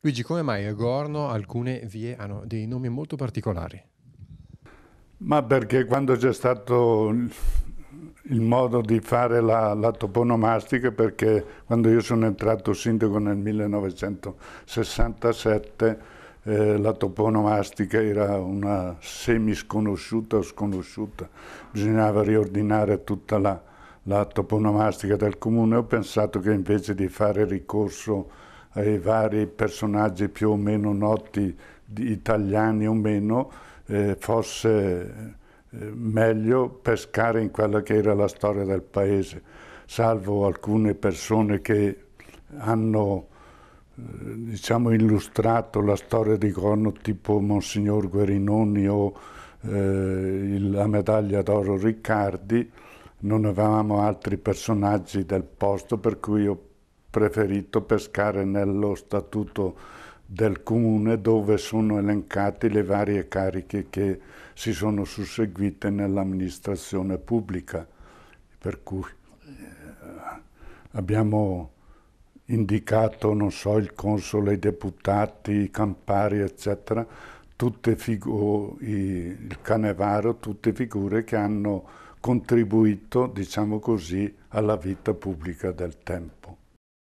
Luigi, come mai a Gorno alcune vie hanno dei nomi molto particolari? Ma perché quando c'è stato il modo di fare la, la, toponomastica perché quando io sono entrato sindaco nel 1967 eh, la toponomastica era una semi sconosciuta o sconosciuta, bisognava riordinare tutta la, la toponomastica del comune. Ho pensato che invece di fare ricorso ai vari personaggi più o meno noti, italiani o meno, eh, fosse eh, meglio pescare in quella che era la storia del paese, salvo alcune persone che hanno eh, diciamo, illustrato la storia di Gorno tipo Monsignor Guerinoni o eh, la medaglia d'oro Riccardi, non avevamo altri personaggi del posto per cui io preferito pescare nello statuto del comune dove sono elencate le varie cariche che si sono susseguite nell'amministrazione pubblica. Per cui eh, abbiamo indicato, non so, il console, i deputati, i campari, eccetera, figu- i, il canevaro, tutte figure che hanno contribuito, diciamo così, alla vita pubblica del tempo.